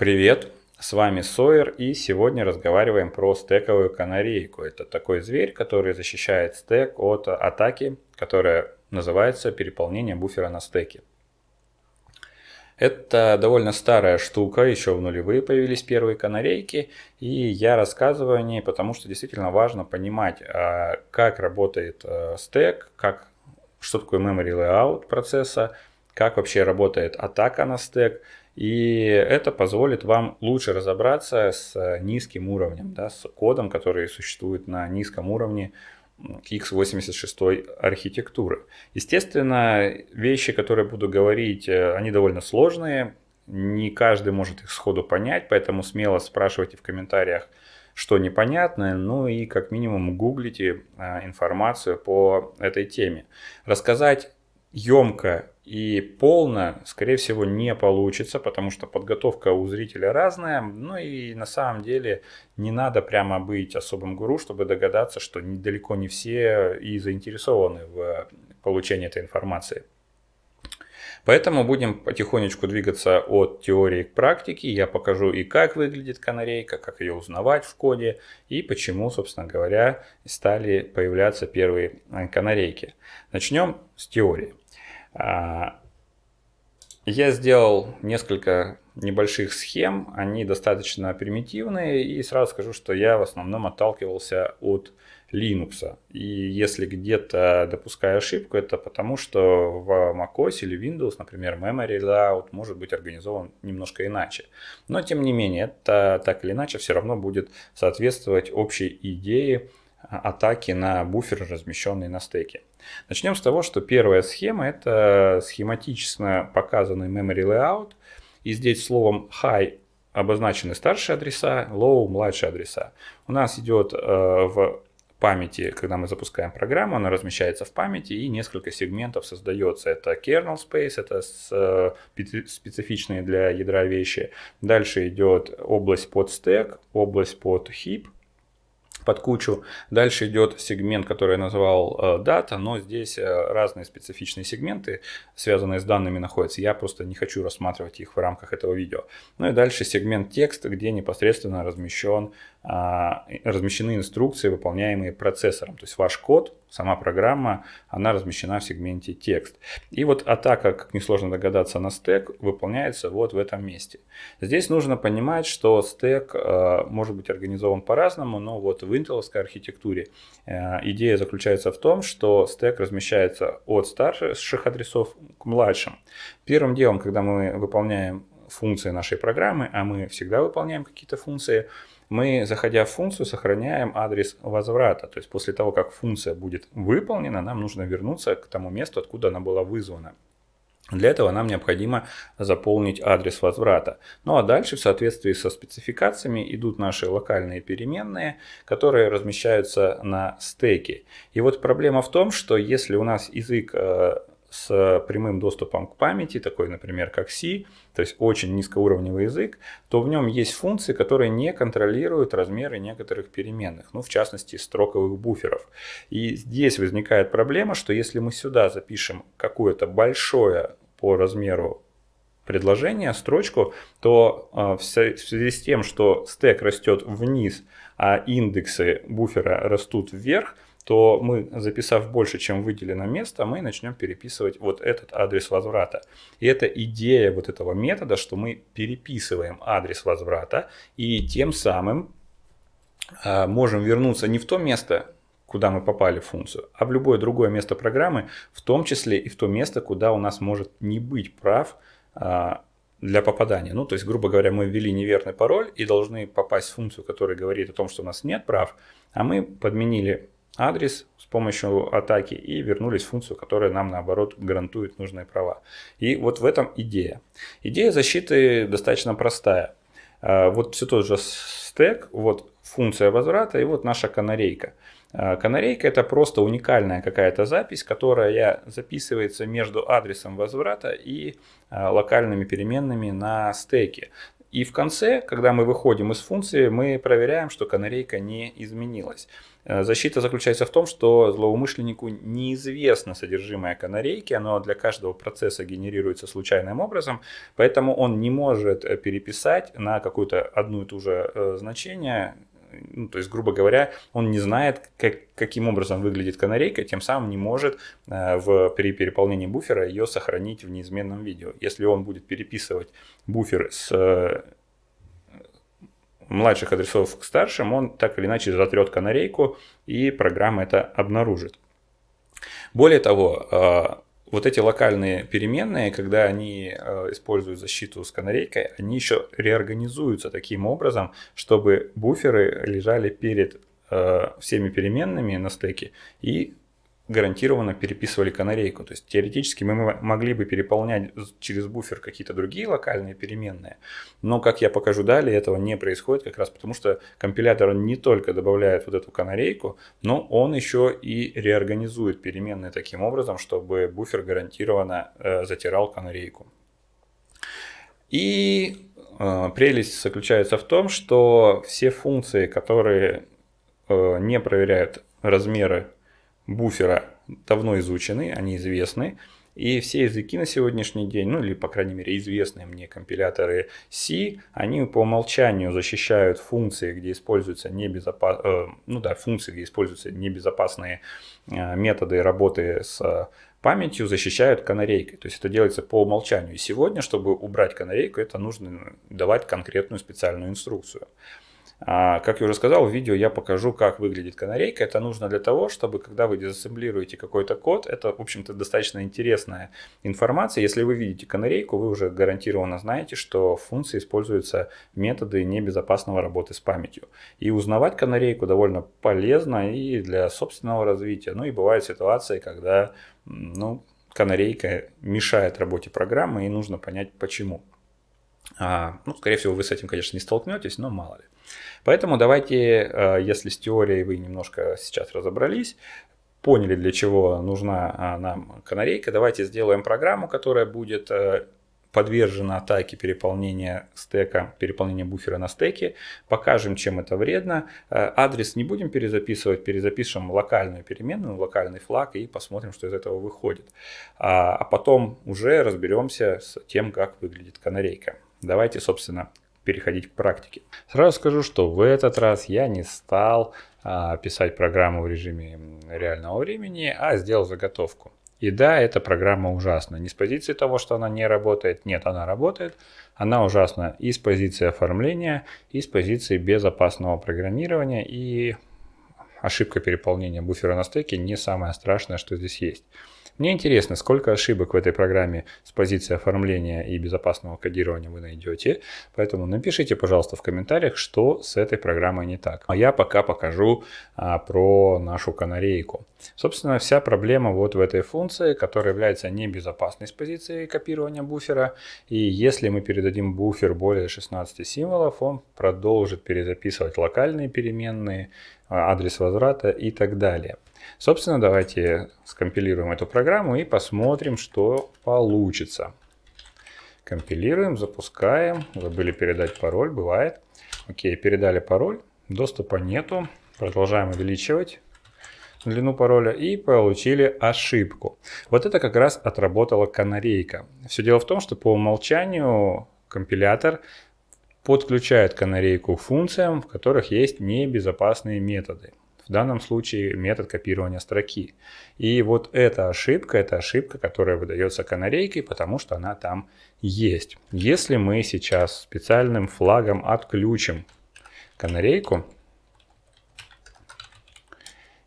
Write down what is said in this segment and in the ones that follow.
Привет, с вами Сойер и сегодня разговариваем про стековую канарейку. Это такой зверь, который защищает стек от атаки, которая называется переполнение буфера на стеке. Это довольно старая штука, еще в нулевые появились первые канарейки, и я рассказываю о ней, потому что действительно важно понимать, а, как работает э, стек, как, что такое memory layout процесса, как вообще работает атака на стек – и это позволит вам лучше разобраться с э, низким уровнем, да, с кодом, который существует на низком уровне x86 архитектуры. Естественно, вещи, которые буду говорить, э, они довольно сложные, не каждый может их сходу понять, поэтому смело спрашивайте в комментариях, что непонятное, ну и как минимум гуглите э, информацию по этой теме. Рассказать емко и полно, скорее всего, не получится, потому что подготовка у зрителя разная. Ну и на самом деле не надо прямо быть особым гуру, чтобы догадаться, что далеко не все и заинтересованы в э, получении этой информации. Поэтому будем потихонечку двигаться от теории к практике. Я покажу и как выглядит канарейка, как ее узнавать в коде и почему, собственно говоря, стали появляться первые э, канарейки. Начнем с теории. А, я сделал несколько небольших схем, они достаточно примитивные, и сразу скажу, что я в основном отталкивался от Linux. И если где-то допускаю ошибку, это потому, что в macOS или Windows, например, memory layout может быть организован немножко иначе. Но тем не менее, это так или иначе все равно будет соответствовать общей идее атаки на буфер, размещенный на стеке. Начнем с того, что первая схема – это схематично показанный memory layout. И здесь словом high обозначены старшие адреса, low – младшие адреса. У нас идет э, в памяти, когда мы запускаем программу, она размещается в памяти и несколько сегментов создается. Это kernel space, это э, специфичные для ядра вещи. Дальше идет область под stack, область под heap – под кучу. Дальше идет сегмент, который я назвал э, дата, но здесь э, разные специфичные сегменты, связанные с данными, находятся. Я просто не хочу рассматривать их в рамках этого видео. Ну и дальше сегмент текст, где непосредственно размещен, а, размещены инструкции, выполняемые процессором. То есть ваш код, сама программа, она размещена в сегменте текст. И вот атака, как несложно догадаться, на стек выполняется вот в этом месте. Здесь нужно понимать, что стек э, может быть организован по-разному, но вот в интеловской архитектуре э, идея заключается в том, что стек размещается от старших адресов к младшим. Первым делом, когда мы выполняем функции нашей программы, а мы всегда выполняем какие-то функции, мы, заходя в функцию, сохраняем адрес возврата. То есть после того, как функция будет выполнена, нам нужно вернуться к тому месту, откуда она была вызвана. Для этого нам необходимо заполнить адрес возврата. Ну а дальше в соответствии со спецификациями идут наши локальные переменные, которые размещаются на стеке. И вот проблема в том, что если у нас язык э, с э, прямым доступом к памяти, такой, например, как C, то есть очень низкоуровневый язык, то в нем есть функции, которые не контролируют размеры некоторых переменных, ну, в частности, строковых буферов. И здесь возникает проблема, что если мы сюда запишем какое-то большое по размеру предложение, строчку, то э, в связи с тем, что стек растет вниз, а индексы буфера растут вверх – то мы, записав больше, чем выделено место, мы начнем переписывать вот этот адрес возврата. И это идея вот этого метода, что мы переписываем адрес возврата и тем самым э, можем вернуться не в то место, куда мы попали в функцию, а в любое другое место программы, в том числе и в то место, куда у нас может не быть прав э, для попадания. Ну, то есть, грубо говоря, мы ввели неверный пароль и должны попасть в функцию, которая говорит о том, что у нас нет прав, а мы подменили адрес с помощью атаки и вернулись в функцию, которая нам наоборот гарантует нужные права. И вот в этом идея. Идея защиты достаточно простая. А, вот все тот же стек, вот функция возврата и вот наша канарейка. А, канарейка это просто уникальная какая-то запись, которая записывается между адресом возврата и а, локальными переменными на стеке. И в конце, когда мы выходим из функции, мы проверяем, что канарейка не изменилась. Э, защита заключается в том, что злоумышленнику неизвестно содержимое канарейки, оно для каждого процесса генерируется случайным образом, поэтому он не может э, переписать на какую-то одну и ту же э, значение ну, то есть, грубо говоря, он не знает, как, каким образом выглядит канарейка, тем самым не может в, при переполнении буфера ее сохранить в неизменном виде. Если он будет переписывать буфер с младших адресов к старшим, он так или иначе затрет канарейку, и программа это обнаружит. Более того, э, вот эти локальные переменные, когда они э, используют защиту с канарейкой, они еще реорганизуются таким образом, чтобы буферы лежали перед э, всеми переменными на стеке и гарантированно переписывали канарейку. То есть теоретически мы могли бы переполнять через буфер какие-то другие локальные переменные, но, как я покажу далее, этого не происходит как раз потому, что компилятор не только добавляет вот эту канарейку, но он еще и реорганизует переменные таким образом, чтобы буфер гарантированно э, затирал канарейку. И э, прелесть заключается в том, что все функции, которые э, не проверяют размеры буфера давно изучены, они известны. И все языки на сегодняшний день, ну или, по крайней мере, известные мне компиляторы C, они по умолчанию защищают функции, где используются небезопасные, э, ну да, функции, где используются небезопасные э, методы работы с памятью, защищают канарейкой. То есть это делается по умолчанию. И сегодня, чтобы убрать канарейку, это нужно давать конкретную специальную инструкцию. А, как я уже сказал, в видео я покажу, как выглядит канарейка. Это нужно для того, чтобы когда вы дезассемблируете какой-то код, это, в общем-то, достаточно интересная информация. Если вы видите канарейку, вы уже гарантированно знаете, что в функции используются методы небезопасного работы с памятью. И узнавать канарейку довольно полезно и для собственного развития. Ну и бывают ситуации, когда ну, канарейка мешает работе программы и нужно понять почему. А, ну, скорее всего, вы с этим, конечно, не столкнетесь, но мало ли. Поэтому давайте, э, если с теорией вы немножко сейчас разобрались, поняли, для чего нужна а, нам канарейка, давайте сделаем программу, которая будет э, подвержена атаке переполнения стека, переполнения буфера на стеке, покажем, чем это вредно. Э, адрес не будем перезаписывать, перезапишем локальную переменную, локальный флаг и посмотрим, что из этого выходит. А, а потом уже разберемся с тем, как выглядит канарейка. Давайте, собственно, переходить к практике. Сразу скажу, что в этот раз я не стал а, писать программу в режиме реального времени, а сделал заготовку. И да, эта программа ужасна. Не с позиции того, что она не работает. Нет, она работает. Она ужасна и с позиции оформления, и с позиции безопасного программирования. И ошибка переполнения буфера на стеке не самое страшное, что здесь есть. Мне интересно, сколько ошибок в этой программе с позиции оформления и безопасного кодирования вы найдете. Поэтому напишите, пожалуйста, в комментариях, что с этой программой не так. А я пока покажу а, про нашу канарейку. Собственно, вся проблема вот в этой функции, которая является небезопасной с позиции копирования буфера. И если мы передадим буфер более 16 символов, он продолжит перезаписывать локальные переменные, а, адрес возврата и так далее. Собственно, давайте скомпилируем эту программу и посмотрим, что получится. Компилируем, запускаем. Забыли передать пароль, бывает. Окей, передали пароль. Доступа нету. Продолжаем увеличивать длину пароля и получили ошибку. Вот это как раз отработала канарейка. Все дело в том, что по умолчанию компилятор подключает канарейку к функциям, в которых есть небезопасные методы в данном случае метод копирования строки. И вот эта ошибка, это ошибка, которая выдается канарейкой, потому что она там есть. Если мы сейчас специальным флагом отключим канарейку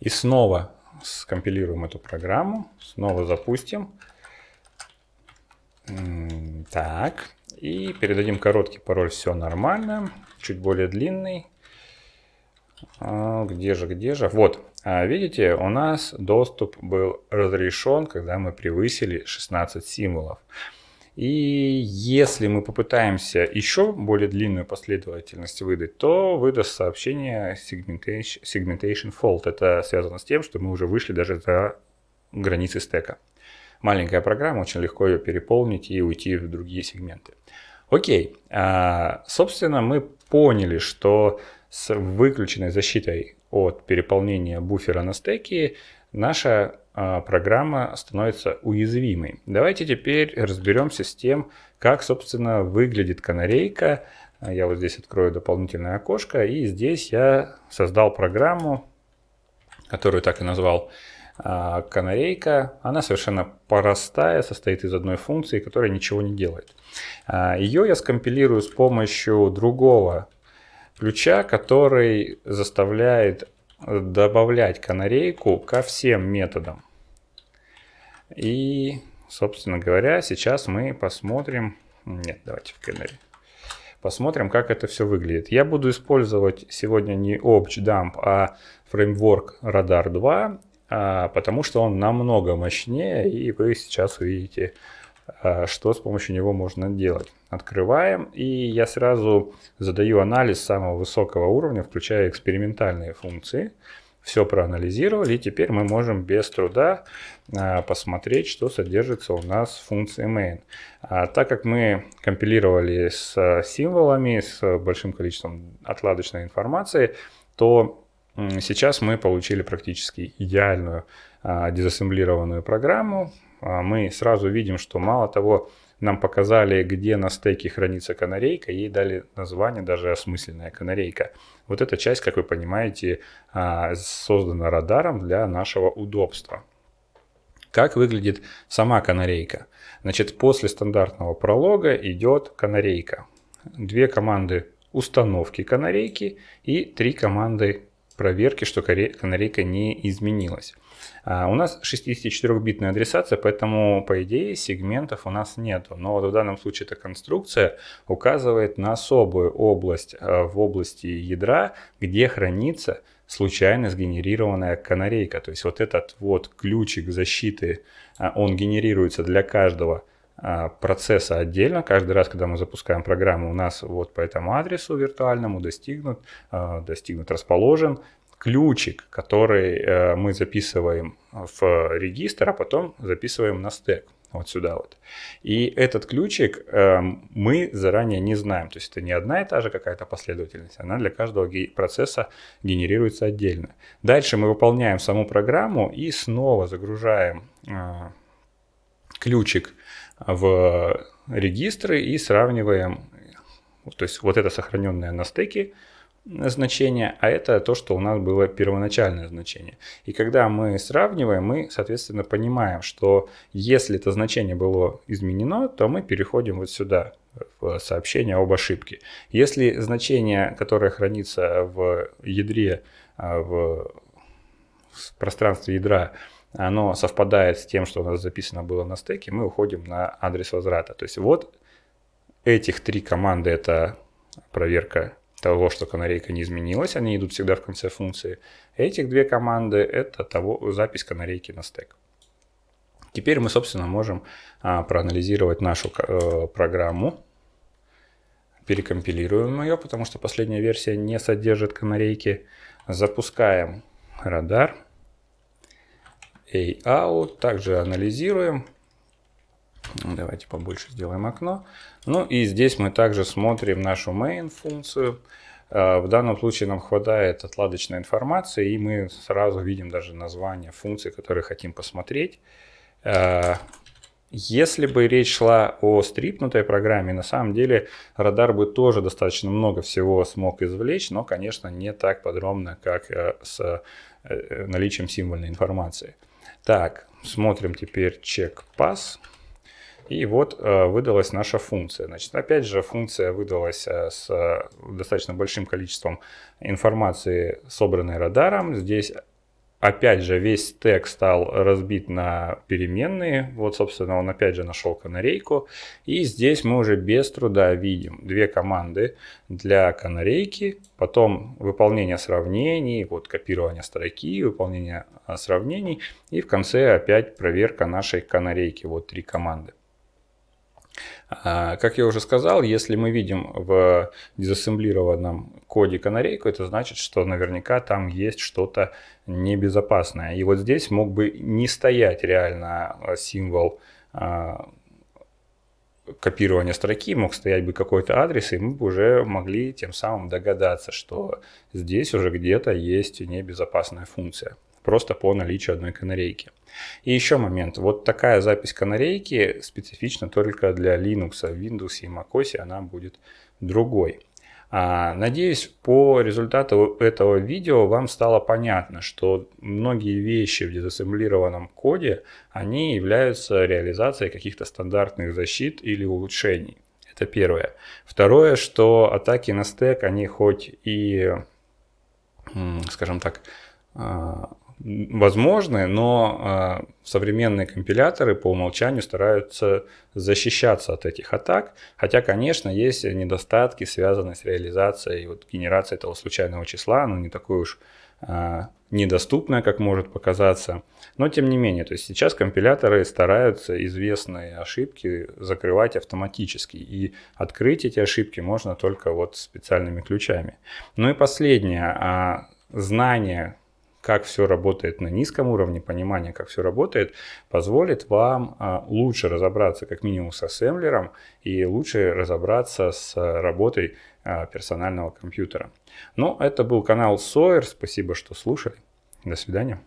и снова скомпилируем эту программу, снова запустим, так, и передадим короткий пароль «все нормально», чуть более длинный, а, где же, где же? Вот, а, видите, у нас доступ был разрешен, когда мы превысили 16 символов. И если мы попытаемся еще более длинную последовательность выдать, то выдаст сообщение segmentation, segmentation fault. Это связано с тем, что мы уже вышли даже за границы стека. Маленькая программа, очень легко ее переполнить и уйти в другие сегменты. Окей, а, собственно, мы поняли, что с выключенной защитой от переполнения буфера на стеке наша а, программа становится уязвимой. Давайте теперь разберемся с тем, как, собственно, выглядит канарейка. Я вот здесь открою дополнительное окошко, и здесь я создал программу, которую так и назвал а, канарейка. Она совершенно простая, состоит из одной функции, которая ничего не делает. А, ее я скомпилирую с помощью другого ключа, который заставляет добавлять канарейку ко всем методам. И, собственно говоря, сейчас мы посмотрим... Нет, давайте в Canary. Посмотрим, как это все выглядит. Я буду использовать сегодня не ObjDump, а фреймворк Radar 2, а, потому что он намного мощнее, и вы сейчас увидите Э, что с помощью него можно делать. Открываем, и я сразу задаю анализ самого высокого уровня, включая экспериментальные функции. Все проанализировали, и теперь мы можем без труда э, посмотреть, что содержится у нас в функции main. А, так как мы компилировали с э, символами, с большим количеством отладочной информации, то сейчас мы получили практически идеальную дезассемблированную программу, а мы сразу видим, что мало того, нам показали, где на стеке хранится канарейка, ей дали название даже осмысленная канарейка. Вот эта часть, как вы понимаете, а, создана радаром для нашего удобства. Как выглядит сама канарейка? Значит, после стандартного пролога идет канарейка. Две команды установки канарейки и три команды проверки, что канарейка не изменилась. А, у нас 64-битная адресация, поэтому, по идее, сегментов у нас нету. Но вот в данном случае эта конструкция указывает на особую область а, в области ядра, где хранится случайно сгенерированная канарейка. То есть вот этот вот ключик защиты, а, он генерируется для каждого а, процесса отдельно. Каждый раз, когда мы запускаем программу, у нас вот по этому адресу виртуальному достигнут, а, достигнут расположен ключик, который э, мы записываем в регистр, а потом записываем на стек вот сюда вот. И этот ключик э, мы заранее не знаем. То есть это не одна и та же какая-то последовательность. Она для каждого процесса генерируется отдельно. Дальше мы выполняем саму программу и снова загружаем э, ключик в регистры и сравниваем, то есть вот это сохраненное на стеке значение, а это то, что у нас было первоначальное значение. И когда мы сравниваем, мы, соответственно, понимаем, что если это значение было изменено, то мы переходим вот сюда, в сообщение об ошибке. Если значение, которое хранится в ядре, а, в пространстве ядра, оно совпадает с тем, что у нас записано было на стеке, мы уходим на адрес возврата. То есть вот этих три команды – это проверка того, что канарейка не изменилась, они идут всегда в конце функции. Этих две команды – это того, запись канарейки на стек. Теперь мы, собственно, можем а, проанализировать нашу э, программу, перекомпилируем ее, потому что последняя версия не содержит канарейки, запускаем радар – AOUT. Также анализируем. Ну, давайте побольше сделаем окно. Ну и здесь мы также смотрим нашу main функцию. А, в данном случае нам хватает отладочной информации, и мы сразу видим даже название функции, которые хотим посмотреть. А, если бы речь шла о стрипнутой программе, на самом деле радар бы тоже достаточно много всего смог извлечь, но, конечно, не так подробно, как э, с э, э, наличием символьной информации. Так, смотрим теперь чек пас. И вот э, выдалась наша функция. Значит, опять же, функция выдалась э, с э, достаточно большим количеством информации, собранной радаром. Здесь Опять же, весь стек стал разбит на переменные. Вот, собственно, он опять же нашел канарейку. И здесь мы уже без труда видим две команды для канарейки, потом выполнение сравнений, вот копирование строки, выполнение а, сравнений. И в конце опять проверка нашей канарейки. Вот три команды. А, как я уже сказал, если мы видим в дезассемблированном коде канарейку, это значит, что наверняка там есть что-то небезопасное. И вот здесь мог бы не стоять реально символ а, копирования строки, мог стоять бы какой-то адрес, и мы бы уже могли тем самым догадаться, что здесь уже где-то есть небезопасная функция просто по наличию одной канарейки. И еще момент. Вот такая запись канарейки специфична только для Linux. В Windows и macOS она будет другой. А, надеюсь, по результату этого видео вам стало понятно, что многие вещи в дезассемблированном коде, они являются реализацией каких-то стандартных защит или улучшений. Это первое. Второе, что атаки на стек, они хоть и, скажем так, а, возможны, но э, современные компиляторы по умолчанию стараются защищаться от этих атак, хотя, конечно, есть недостатки, связанные с реализацией, вот генерацией этого случайного числа, оно не такое уж э, недоступное, как может показаться, но тем не менее, то есть сейчас компиляторы стараются известные ошибки закрывать автоматически, и открыть эти ошибки можно только вот специальными ключами. Ну и последнее, э, а, знание как все работает на низком уровне, понимание, как все работает, позволит вам а, лучше разобраться как минимум с ассемблером и лучше разобраться с а, работой а, персонального компьютера. Ну, это был канал Sawyer. Спасибо, что слушали. До свидания.